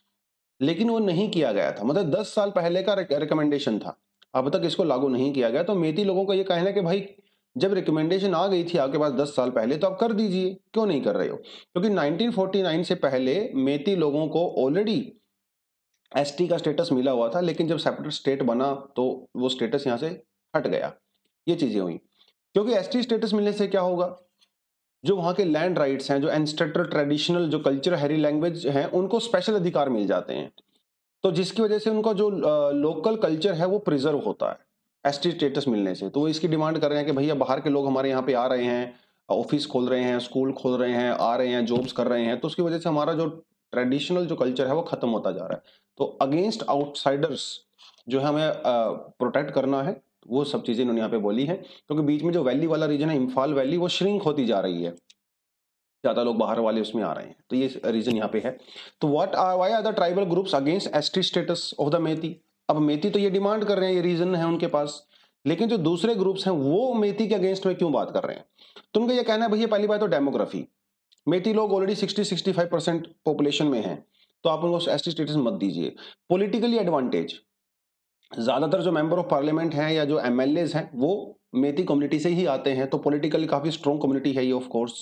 लेकिन वो नहीं किया गया था मतलब दस साल पहले का रिकमेंडेशन था अब तक इसको लागू नहीं किया गया तो मेथी लोगों का ये कहना है कि भाई जब रिकमेंडेशन आ गई थी आपके पास दस साल पहले तो आप कर दीजिए क्यों नहीं कर रहे हो क्योंकि 1949 से पहले मेती लोगों को ऑलरेडी एसटी का स्टेटस मिला हुआ था लेकिन जब सेपरेट स्टेट बना तो वो स्टेटस यहाँ से हट गया ये चीज़ें हुई क्योंकि एसटी स्टेटस मिलने से क्या होगा जो वहाँ के लैंड राइट्स हैं जो एंस्ट्रक्टर ट्रेडिशनल जो कल्चर हैरी लैंग्वेज हैं उनको स्पेशल अधिकार मिल जाते हैं तो जिसकी वजह से उनका जो लोकल कल्चर है वो प्रिजर्व होता है एस स्टेटस मिलने से तो वो इसकी डिमांड कर रहे हैं कि भैया बाहर के लोग हमारे यहाँ पे आ रहे हैं ऑफिस खोल रहे हैं स्कूल खोल रहे हैं आ रहे हैं जॉब्स कर रहे हैं तो उसकी वजह से हमारा जो ट्रेडिशनल जो कल्चर है वो खत्म होता जा रहा है तो अगेंस्ट आउटसाइडर्स जो है हमें प्रोटेक्ट करना है वो सब चीज़ें इन्होंने यहाँ पे बोली है क्योंकि बीच में जो वैली वाला रीजन है इम्फाल वैली वो श्रिंक होती जा रही है ज़्यादा लोग बाहर वाले उसमें आ रहे हैं तो ये रीज़न यहाँ पे है तो what are why are the tribal groups against S status of the Meitei अब मेथी तो ये डिमांड कर रहे हैं ये रीज़न है उनके पास लेकिन जो दूसरे ग्रुप्स हैं वो मेथी के अगेंस्ट में क्यों बात कर रहे हैं तो उनका यह कहना है भैया पहली बात तो डेमोग्राफी मेथी लोग already sixty sixty five percent population में है तो आप उनको एस स्टेटस मत दीजिए पोलिटिकली एडवांटेज ज़्यादातर जो मेंबर ऑफ पार्लियामेंट हैं या जो एम हैं वो मेथी कम्युनिटी से ही आते हैं तो पॉलिटिकली काफ़ी स्ट्रॉन्ग कम्युनिटी है ये ऑफ कोर्स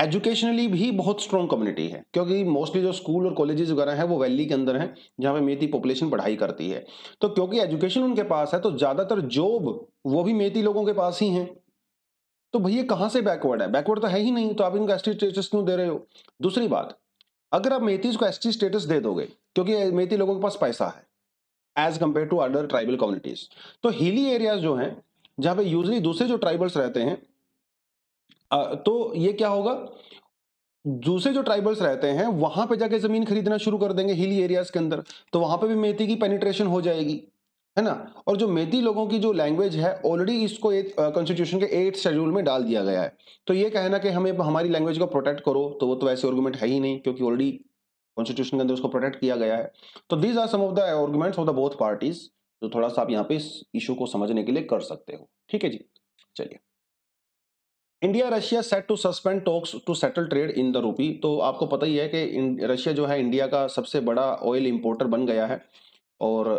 एजुकेशनली भी बहुत स्ट्रॉन्ग कम्युनिटी है क्योंकि मोस्टली जो स्कूल और कॉलेजेस वगैरह हैं वो वैली के अंदर हैं जहाँ पे मेथी पॉपुलेशन पढ़ाई करती है तो क्योंकि एजुकेशन उनके पास है तो ज़्यादातर जॉब वो भी मेथी लोगों के पास ही हैं तो भैया कहाँ से बैकवर्ड है बैकवर्ड तो है ही नहीं तो आप इनको एस स्टेटस क्यों दे रहे हो दूसरी बात अगर आप मेथीज को एस स्टेटस दे दोगे क्योंकि मेथी लोगों के पास पैसा है as compare to other tribal communities तो हिली एरियाज जो हैं जहाँ पे यूजली दूसरे जो ट्राइबल्स रहते हैं तो ये क्या होगा दूसरे जो ट्राइबल्स रहते हैं वहां पे जाके जमीन खरीदना शुरू कर देंगे हिली एरियाज के अंदर तो वहां पे भी मेथी की पेनिट्रेशन हो जाएगी है ना और जो मेथी लोगों की जो लैंग्वेज है ऑलरेडी इसको कॉन्स्टिट्यूशन के एट शेड्यूल में डाल दिया गया है तो ये कहना कि हमें हमारी लैंग्वेज को प्रोटेक्ट करो तो वो तो ऐसे आर्गूमेंट है ही नहीं क्योंकि ऑलरेडी कॉन्स्टिट्यूशन के अंदर उसको प्रोटेक्ट किया गया है तो these are some of the arguments of the both parties जो थोड़ा सा आप यहाँ पे इस इशू को समझने के लिए कर सकते हो ठीक है जी चलिए India Russia set to suspend talks to settle trade in the rupee तो आपको पता ही है कि रशिया जो है इंडिया का सबसे बड़ा ऑयल इम्पोर्टर बन गया है और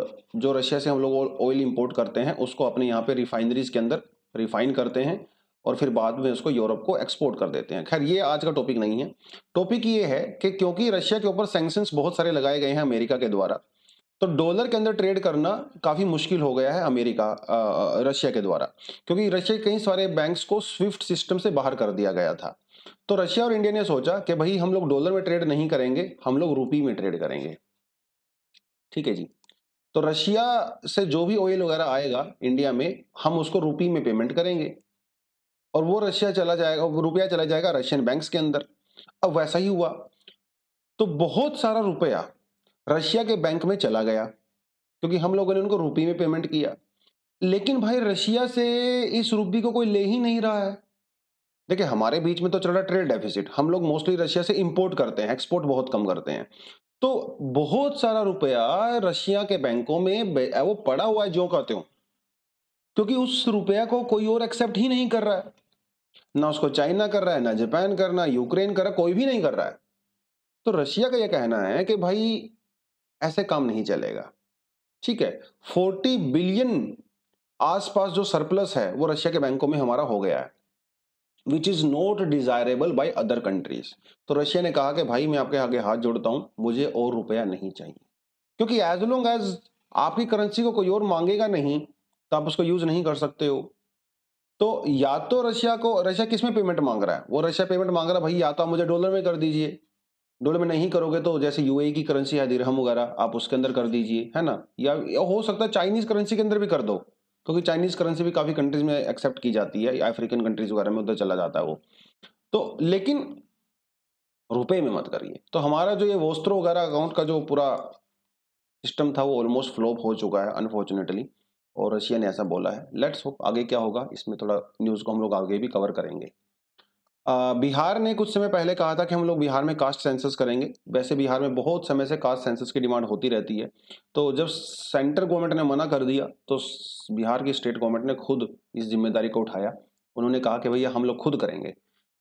जो रशिया से हम लोग ऑयल इम्पोर्ट करते हैं उसको अपने यहाँ पे रिफाइनरीज के अंदर रिफाइन करते हैं और फिर बाद में उसको यूरोप को एक्सपोर्ट कर देते हैं खैर ये आज का टॉपिक नहीं है टॉपिक ये है कि क्योंकि रशिया के ऊपर सेंक्शन बहुत सारे लगाए गए हैं अमेरिका के द्वारा तो डॉलर के अंदर ट्रेड करना काफ़ी मुश्किल हो गया है अमेरिका रशिया के द्वारा क्योंकि रशिया कई सारे बैंक्स को स्विफ्ट सिस्टम से बाहर कर दिया गया था तो रशिया और इंडिया ने सोचा कि भाई हम लोग डॉलर में ट्रेड नहीं करेंगे हम लोग रूपी में ट्रेड करेंगे ठीक है जी तो रशिया से जो भी ऑयल वगैरह आएगा इंडिया में हम उसको रूपी में पेमेंट करेंगे और वो रशिया चला जाएगा वो रुपया चला जाएगा रशियन बैंक्स के अंदर अब वैसा ही हुआ तो बहुत सारा रुपया रशिया के बैंक में चला गया क्योंकि हम लोगों ने उनको रूपी में पेमेंट किया लेकिन भाई रशिया से इस रूपी को कोई ले ही नहीं रहा है देखिए हमारे बीच में तो चल रहा ट्रेड डेफिसिट हम लोग मोस्टली रशिया से इंपोर्ट करते हैं एक्सपोर्ट बहुत कम करते हैं तो बहुत सारा रुपया रशिया के बैंकों में वो पड़ा हुआ है जो कहते हो क्योंकि उस रुपया को कोई और एक्सेप्ट ही नहीं कर रहा है ना उसको चाइना कर रहा है ना जापान कर रहा यूक्रेन कर रहा कोई भी नहीं कर रहा है तो रशिया का यह कहना है कि भाई ऐसे काम नहीं चलेगा ठीक है फोर्टी बिलियन आसपास जो सरप्लस है वो रशिया के बैंकों में हमारा हो गया है which is not desirable by other countries तो रशिया ने कहा कि भाई मैं आपके आगे हाथ जोड़ता हूं मुझे और रुपया नहीं चाहिए क्योंकि एज लॉन्ग एज आपकी करेंसी को कोई और मांगेगा नहीं तो आप उसको यूज नहीं कर सकते हो तो या तो रशिया को रशिया किस में पेमेंट मांग रहा है वो रशिया पेमेंट मांग रहा है भाई या तो आप मुझे डॉलर में कर दीजिए डॉलर में नहीं करोगे तो जैसे यूएई e की करेंसी है दिरहम वगैरह आप उसके अंदर कर दीजिए है ना या हो सकता है चाइनीज करेंसी के अंदर भी कर दो क्योंकि चाइनीज करेंसी भी काफ़ी कंट्रीज में एक्सेप्ट की जाती है अफ्रीकन कंट्रीज वगैरह में उधर चला जाता है वो तो लेकिन रुपए में मत करिए तो हमारा जो ये वोस्त्रो वगैरह अकाउंट का जो पूरा सिस्टम था वो ऑलमोस्ट फ्लॉप हो चुका है अनफॉर्चुनेटली और रशिया ने ऐसा बोला है लेट्स होप आगे क्या होगा इसमें थोड़ा न्यूज़ को हम लोग आगे भी कवर करेंगे आ, बिहार ने कुछ समय पहले कहा था कि हम लोग बिहार में कास्ट सेंसस करेंगे वैसे बिहार में बहुत समय से कास्ट सेंसस की डिमांड होती रहती है तो जब सेंटर गवर्नमेंट ने मना कर दिया तो बिहार की स्टेट गवर्नमेंट ने खुद इस जिम्मेदारी को उठाया उन्होंने कहा कि भैया हम लोग खुद करेंगे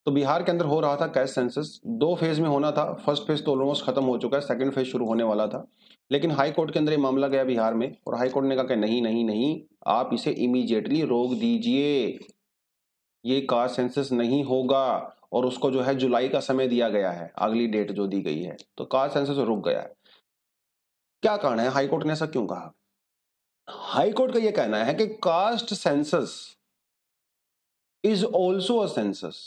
तो बिहार के अंदर हो रहा था कैश सेंसस दो फेज में होना था फर्स्ट फेज तो ऑलमोस्ट खत्म हो चुका है सेकंड फेज शुरू होने वाला था लेकिन हम्म। हाई कोर्ट के अंदर ये मामला गया बिहार में और हाई कोर्ट ने कहा कि नहीं नहीं नहीं आप इसे इमीडिएटली रोक दीजिए ये कास्ट सेंसस नहीं होगा और उसको जो है जुलाई का समय दिया गया है अगली डेट जो दी गई है तो कास्ट सेंसस रुक गया है क्या कारण है हाईकोर्ट ने ऐसा क्यों कहा हाईकोर्ट का यह कहना है कि caste census is also a census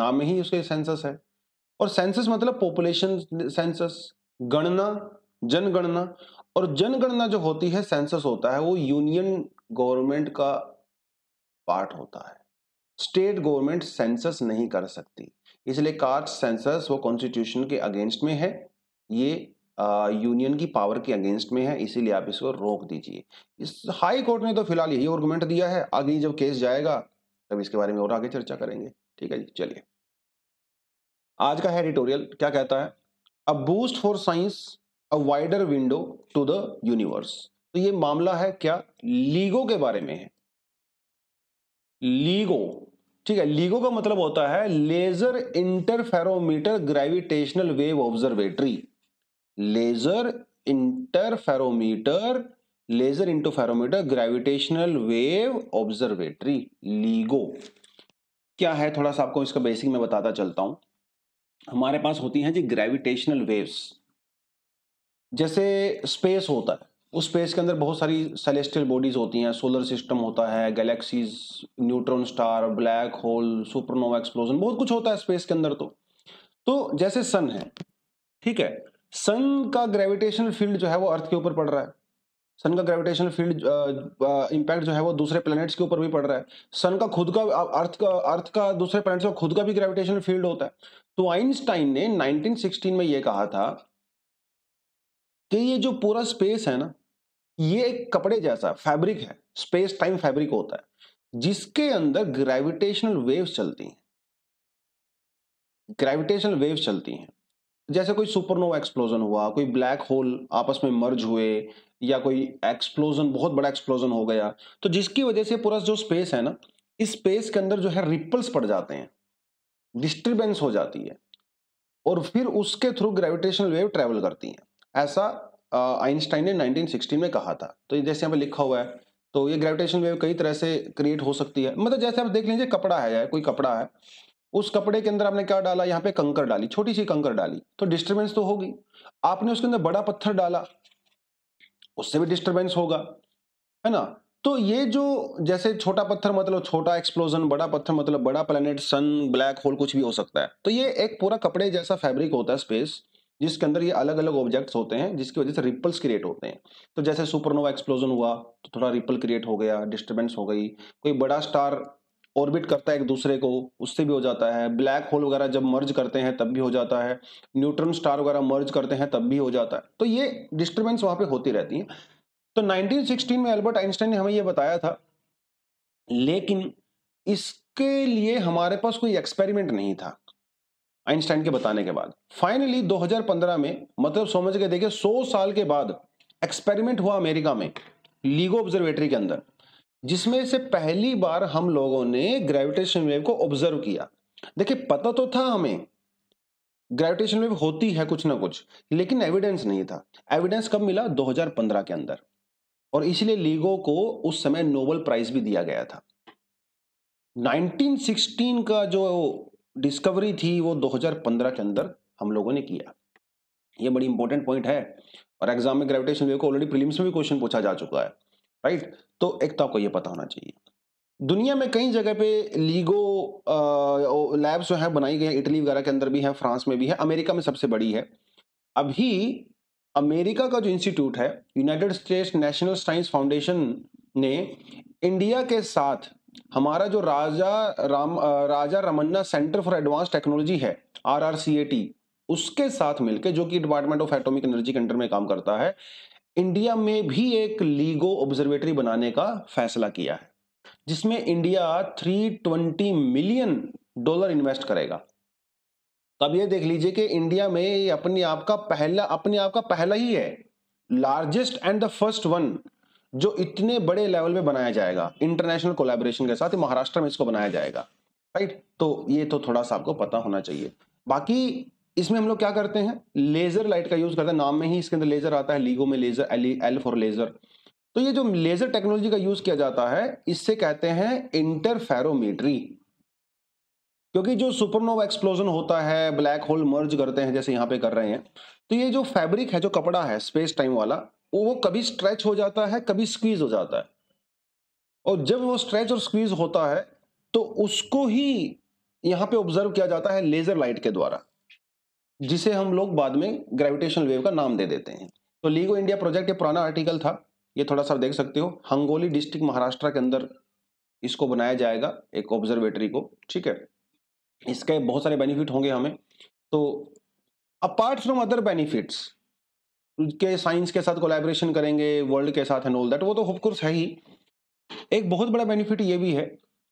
नाम ही उसके सेंसस है और सेंसस मतलब पॉपुलेशन सेंसस गणना जनगणना और जनगणना जो होती है सेंसस होता है वो यूनियन गवर्नमेंट का पार्ट होता है स्टेट गवर्नमेंट सेंसस नहीं कर सकती इसलिए कास्ट सेंसस वो कॉन्स्टिट्यूशन के अगेंस्ट में है ये यूनियन की पावर के अगेंस्ट में है इसीलिए आप इसको रोक दीजिए इस हाई कोर्ट ने तो फिलहाल यही आर्गूमेंट दिया है आगे जब केस जाएगा तब इसके बारे में और आगे चर्चा करेंगे ठीक है जी चलिए आज का है एडिटोरियल क्या कहता है a boost for science a wider window to the universe तो ये मामला है क्या लीगो के बारे में है लीगो ठीक है लीगो का मतलब होता है laser interferometer gravitational wave observatory laser interferometer laser interferometer gravitational wave observatory LIGO क्या है थोड़ा सा आपको इसका बेसिक में बताता चलता हूं हमारे पास होती हैं जी ग्रेविटेशनल वेव्स जैसे स्पेस होता है उस स्पेस के अंदर बहुत सारी सेलेस्टियल बॉडीज़ होती हैं सोलर सिस्टम होता है galaxies neutron star black hole supernova explosion बहुत कुछ होता है स्पेस के अंदर तो तो जैसे सन है ठीक है सन का ग्रेविटेशनल फील्ड जो है वो अर्थ के ऊपर पड़ रहा है सन का ग्रेविटेशन फील्ड इंपैक्ट जो है वो दूसरे प्लैनेट्स के ऊपर भी पड़ रहा है सन का खुद का अर्थ uh, का अर्थ का दूसरे प्लैनेट्स का खुद का भी ग्रेविटेशन फील्ड होता है तो आइंस्टाइन ने 1916 में ये कहा था कि ये जो पूरा स्पेस है ना ये एक कपड़े जैसा फैब्रिक है स्पेस टाइम फैब्रिक होता है जिसके अंदर ग्रेविटेशनल वेव चलती हैं ग्रेविटेशनल वेव चलती हैं जैसे कोई सुपरनोवा एक्सप्लोजन हुआ कोई ब्लैक होल आपस में मर्ज हुए या कोई एक्सप्लोजन बहुत बड़ा एक्सप्लोजन हो गया तो जिसकी वजह से पूरा जो स्पेस है ना इस स्पेस के अंदर जो है रिपल्स पड़ जाते हैं डिस्टर्बेंस हो जाती है और फिर उसके थ्रू ग्रेविटेशनल वेव ट्रेवल करती हैं ऐसा आइंस्टाइन ने 1916 में कहा था तो जैसे यहाँ पे लिखा हुआ है तो ये ग्रेविटेशन वेव कई तरह से क्रिएट हो सकती है मतलब जैसे आप देख लीजिए कपड़ा है या कोई कपड़ा है उस कपड़े के अंदर आपने क्या डाला यहाँ पे कंकर डाली छोटी सी कंकर डाली तो डिस्टर्बेंस तो होगी आपने उसके अंदर बड़ा पत्थर डाला उससे भी डिस्टर्बेंस होगा है ना तो ये जो जैसे छोटा पत्थर मतलब छोटा एक्सप्लोजन बड़ा पत्थर मतलब बड़ा प्लेनेट सन ब्लैक होल कुछ भी हो सकता है तो ये एक पूरा कपड़े जैसा फैब्रिक होता है स्पेस जिसके अंदर ये अलग अलग ऑब्जेक्ट्स होते हैं जिसकी वजह से रिपल्स क्रिएट होते हैं तो जैसे सुपरनोवा एक्सप्लोजन हुआ तो थोड़ा रिपल क्रिएट हो गया डिस्टर्बेंस हो गई कोई बड़ा स्टार ऑर्बिट करता है एक दूसरे को उससे भी हो जाता है ब्लैक होल वगैरह जब मर्ज करते हैं तब भी हो जाता है न्यूट्रॉन स्टार वगैरह मर्ज करते हैं तब भी हो जाता है तो ये डिस्टर्बेंस वहाँ पे होती रहती है तो 1916 में एल्बर्ट आइंस्टाइन ने हमें ये बताया था लेकिन इसके लिए हमारे पास कोई एक्सपेरिमेंट नहीं था आइंस्टाइन के बताने के बाद फाइनली 2015 में मतलब समझ के देखिए 100 साल के बाद एक्सपेरिमेंट हुआ अमेरिका में लीगो ऑब्जर्वेटरी के अंदर जिसमें से पहली बार हम लोगों ने ग्रेविटेशन वेव को ऑब्जर्व किया देखिए पता तो था हमें ग्रेविटेशन वेव होती है कुछ ना कुछ लेकिन एविडेंस नहीं था एविडेंस कब मिला 2015 के अंदर और इसलिए लीगो को उस समय नोबल प्राइज भी दिया गया था 1916 का जो डिस्कवरी थी वो 2015 के अंदर हम लोगों ने किया ये बड़ी इंपॉर्टेंट पॉइंट है और एग्जाम में ग्रेविटेशन वेव को ऑलरेडी प्रीलिम्स में भी क्वेश्चन पूछा जा चुका है राइट तो तो आपको ये पता होना चाहिए दुनिया में कई जगह पे लीगो लैब्स जो है बनाई गई हैं इटली वगैरह के अंदर भी है फ्रांस में भी है अमेरिका में सबसे बड़ी है अभी अमेरिका का जो इंस्टीट्यूट है United States National Science Foundation ने इंडिया के साथ हमारा जो Raja Ram Raja Ramanna centre for advance technology है आर उसके साथ मिलकर जो कि डिपार्टमेंट ऑफ एटोमिक एनर्जी के अंडर में काम करता है इंडिया में भी एक लीगो ऑब्जर्वेटरी बनाने का फैसला किया है जिसमें इंडिया 320 मिलियन डॉलर इन्वेस्ट करेगा अब ये देख लीजिए कि इंडिया में अपने आप का पहला अपने आप का पहला ही है largest and the first one जो इतने बड़े लेवल में बनाया जाएगा इंटरनेशनल कोलेबोरेशन के साथ महाराष्ट्र में इसको बनाया जाएगा राइट तो ये तो थोड़ा सा आपको पता होना चाहिए बाकी इसमें हम लोग क्या करते हैं लेजर लाइट का यूज करते हैं नाम में ही इसके अंदर लेजर आता है लीगो में laser L L for laser तो ये जो लेजर टेक्नोलॉजी का यूज किया जाता है इससे कहते हैं इंटरफेरोमीट्री क्योंकि जो सुपरनोवा एक्सप्लोजन होता है ब्लैक होल मर्ज करते हैं जैसे यहां पे कर रहे हैं तो ये जो फैब्रिक है जो कपड़ा है स्पेस टाइम वाला वो कभी स्ट्रेच हो जाता है कभी स्क्वीज हो जाता है और जब वो स्ट्रेच और स्क्वीज होता है तो उसको ही यहां पे ऑब्जर्व किया जाता है लेजर लाइट के द्वारा जिसे हम लोग बाद में ग्रेविटेशनल वेव का नाम दे देते हैं तो लीगो इंडिया प्रोजेक्ट ये पुराना आर्टिकल था ये थोड़ा सा देख सकते हो हंगोली डिस्ट्रिक्ट महाराष्ट्र के अंदर इसको बनाया जाएगा एक ऑब्जर्वेटरी को ठीक है इसके बहुत सारे बेनिफिट होंगे हमें तो अपार्ट फ्रॉम अदर बेनिफिट्स के साइंस के साथ कोलैबोरेशन करेंगे वर्ल्ड के साथ एंड ऑल दैट वो तो ऑफकोर्स है ही एक बहुत बड़ा बेनिफिट ये भी है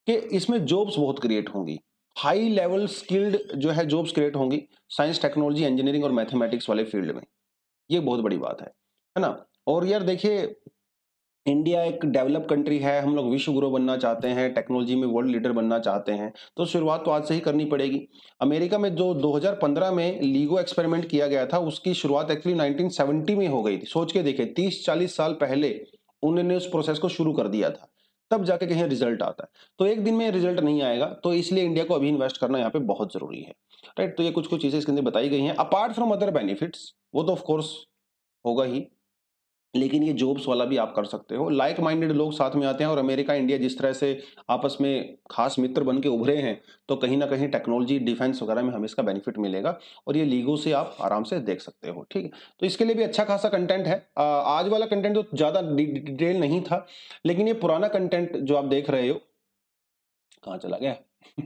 कि इसमें जॉब्स बहुत क्रिएट होंगी हाई लेवल स्किल्ड जो है जॉब्स क्रिएट होंगी साइंस टेक्नोलॉजी इंजीनियरिंग और मैथमेटिक्स वाले फील्ड में ये बहुत बड़ी बात है है ना और यार देखिए इंडिया एक डेवलप कंट्री है हम लोग विश्व गुरु बनना चाहते हैं टेक्नोलॉजी में वर्ल्ड लीडर बनना चाहते हैं तो शुरुआत तो आज से ही करनी पड़ेगी अमेरिका में जो 2015 में लीगो एक्सपेरिमेंट किया गया था उसकी शुरुआत एक्चुअली 1970 में हो गई थी सोच के देखे 30-40 साल पहले उन्होंने उस प्रोसेस को शुरू कर दिया था तब जाके कहीं रिजल्ट आता है तो एक दिन में रिजल्ट नहीं आएगा तो इसलिए इंडिया को अभी इन्वेस्ट करना यहाँ पे बहुत जरूरी है राइट तो ये कुछ कुछ चीज़ें इसके अंदर बताई गई हैं अपार्ट फ्रॉम अदर बेनिफिट्स वो तो ऑफकोर्स होगा ही लेकिन ये जॉब्स वाला भी आप कर सकते हो लाइक माइंडेड लोग साथ में आते हैं और अमेरिका इंडिया जिस तरह से आपस में खास मित्र बन के उभरे हैं तो कहीं ना कहीं टेक्नोलॉजी डिफेंस वगैरह में हमें इसका बेनिफिट मिलेगा और ये लीगो से आप आराम से देख सकते हो ठीक है तो इसके लिए भी अच्छा खासा कंटेंट है आज वाला कंटेंट तो ज़्यादा डिटेल नहीं था लेकिन ये पुराना कंटेंट जो आप देख रहे हो कहाँ चला गया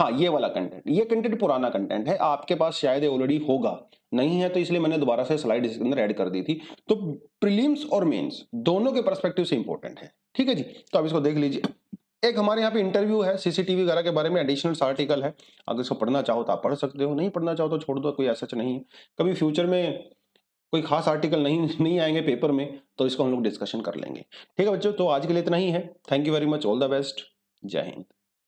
हाँ ये वाला कंटेंट ये कंटेंट पुराना कंटेंट है आपके पास शायद ऑलरेडी होगा नहीं है तो इसलिए मैंने दोबारा से स्लाइड इसके अंदर ऐड कर दी थी तो प्रीलिम्स और मेंस दोनों के परस्पेक्टिव से इंपॉर्टेंट है ठीक है जी तो आप इसको देख लीजिए एक हमारे यहाँ पे इंटरव्यू है सीसीटीवी वगैरह के बारे में एडिशनल आर्टिकल है अगर इसको पढ़ना चाहो तो आप पढ़ सकते हो नहीं पढ़ना चाहो तो छोड़ दो कोई ऐसा नहीं है कभी फ्यूचर में कोई खास आर्टिकल नहीं नहीं आएंगे पेपर में तो इसको हम लोग डिस्कशन कर लेंगे ठीक है बच्चों तो आज के लिए इतना ही है thank you very much all the best Jai Hind